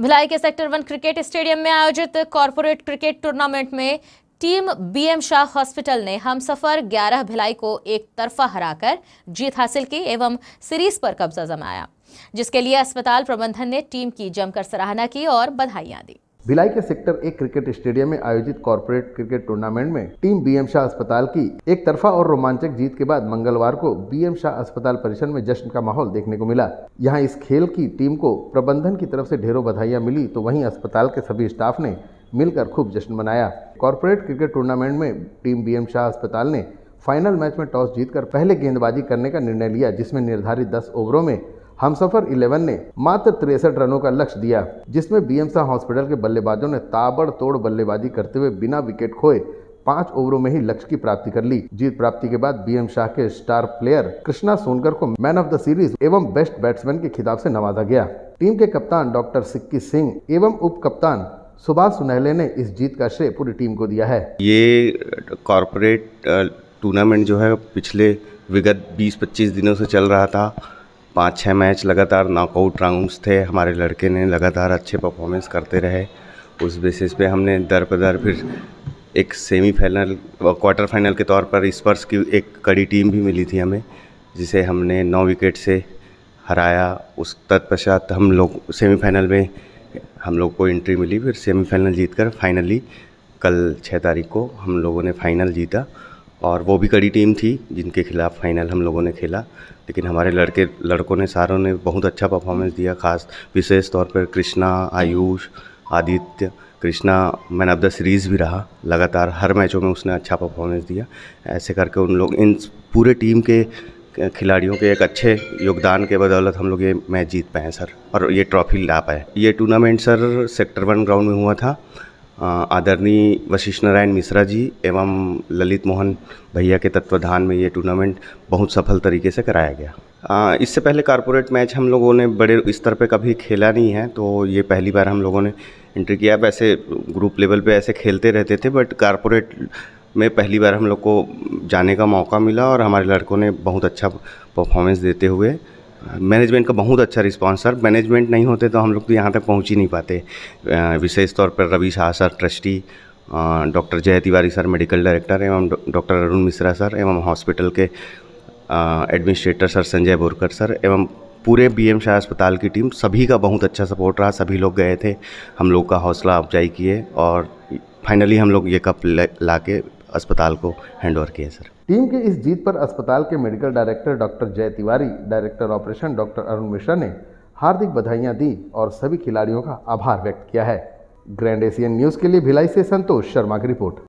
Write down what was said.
भिलाई के sector one cricket stadium में आयोजित कॉरपोरेट क्रिकेट टूर्नामेंट में टीम बीएम शाह हॉस्पिटल ने हम सफर ग्यारह भिलाई को एक तरफा हराकर जीत हासिल की एवं सीरीज पर कब्जा जमाया जिसके लिए अस्पताल प्रबंधन ने टीम की जमकर सराहना की और बधाइयां दी भिलाई के सेक्टर एक क्रिकेट स्टेडियम में आयोजित कॉर्पोरेट क्रिकेट टूर्नामेंट में टीम बीएम शाह अस्पताल की एक तरफा और रोमांचक जीत के बाद मंगलवार को बीएम शाह अस्पताल परिसर में जश्न का माहौल देखने को मिला यहां इस खेल की टीम को प्रबंधन की तरफ से ढेरों बधाइयां मिली तो वहीं अस्पताल के सभी स्टाफ ने मिलकर खूब जश्न मनाया कॉरपोरेट क्रिकेट टूर्नामेंट में टीम बीएम शाह अस्पताल ने फाइनल मैच में टॉस जीतकर पहले गेंदबाजी करने का निर्णय लिया जिसमें निर्धारित दस ओवरों में हम सफर इलेवन ने मात्र तिरसठ रनों का लक्ष्य दिया जिसमें बी शाह हॉस्पिटल के बल्लेबाजों ने ताबड़तोड़ बल्लेबाजी करते हुए बिना विकेट खोए पांच ओवरों में ही लक्ष्य की प्राप्ति कर ली जीत प्राप्ति के बाद बीएम शाह के स्टार प्लेयर कृष्णा सोनकर को मैन ऑफ द सीरीज एवं बेस्ट बैट्समैन के खिताब से नवाजा गया टीम के कप्तान डॉक्टर सिक्की सिंह एवं उप कप्तान सुभाष सुनहले ने इस जीत का श्रेय पूरी टीम को दिया है ये कॉरपोरेट टूर्नामेंट जो है पिछले विगत 20-25 दिनों से चल रहा था पाँच छः मैच लगातार नॉकआउट राउंड्स थे हमारे लड़के ने लगातार अच्छे परफॉर्मेंस करते रहे उस बेसिस पे हमने दर पदर फिर एक सेमीफाइनल क्वार्टर फाइनल के तौर पर स्पर्स की एक कड़ी टीम भी मिली थी हमें जिसे हमने नौ विकेट से हराया उस तत्पश्चात हम लोग सेमीफाइनल में हम लोग को एंट्री मिली फिर सेमीफाइनल जीत कर फाइनली कल छः तारीख को हम लोगों ने फाइनल जीता और वो भी कड़ी टीम थी जिनके खिलाफ़ फाइनल हम लोगों ने खेला लेकिन हमारे लड़के लड़कों ने सारों ने बहुत अच्छा परफॉर्मेंस दिया खास विशेष तौर पर Krishna Ayush Aditya Krishna man of the series भी रहा लगातार हर मैचों में उसने अच्छा परफॉर्मेंस दिया ऐसे करके उन लोग इन पूरे टीम के खिलाड़ियों के एक अच्छे योगदान के बदौलत हम लोग ये मैच जीत पाए सर और ये ट्रॉफ़ी ला पाए ये tournament sir sector one ground में हुआ था आदरणीय वशिष्ठ नारायण मिश्रा जी एवं ललित मोहन भैया के तत्वाधान में ये टूर्नामेंट बहुत सफल तरीके से कराया गया इससे पहले कॉरपोरेट मैच हम लोगों ने बड़े स्तर पे कभी खेला नहीं है तो ये पहली बार हम लोगों ने एंट्री किया वैसे ग्रुप लेवल पे ऐसे खेलते रहते थे बट कॉरपोरेट में पहली बार हम लोग को जाने का मौका मिला और हमारे लड़कों ने बहुत अच्छा परफॉर्मेंस देते हुए मैनेजमेंट का बहुत अच्छा रिस्पॉन्स सर मैनेजमेंट नहीं होते तो हम लोग तो यहाँ तक पहुँच ही नहीं पाते विशेष तौर पर Ravi Shah sir trustee doctor Jay Tiwari sir medical director एवं डॉक्टर अरुण मिश्रा सर एवं हॉस्पिटल के administrator sir Sanjay Borkar sir एवं पूरे बी एम शाह अस्पताल की टीम सभी का बहुत अच्छा सपोर्ट रहा सभी लोग गए थे हम लोग का हौसला अफजाई किए और फाइनली हम लोग ये कप ला के अस्पताल को हैंड ओवर किए सर टीम की इस जीत पर अस्पताल के medical director doctor Jay Tiwari director operation doctor Arun Mishra ने हार्दिक बधाइयां दी और सभी खिलाड़ियों का आभार व्यक्त किया है ग्रैंड एशियन न्यूज़ के लिए भिलाई से संतोष शर्मा की रिपोर्ट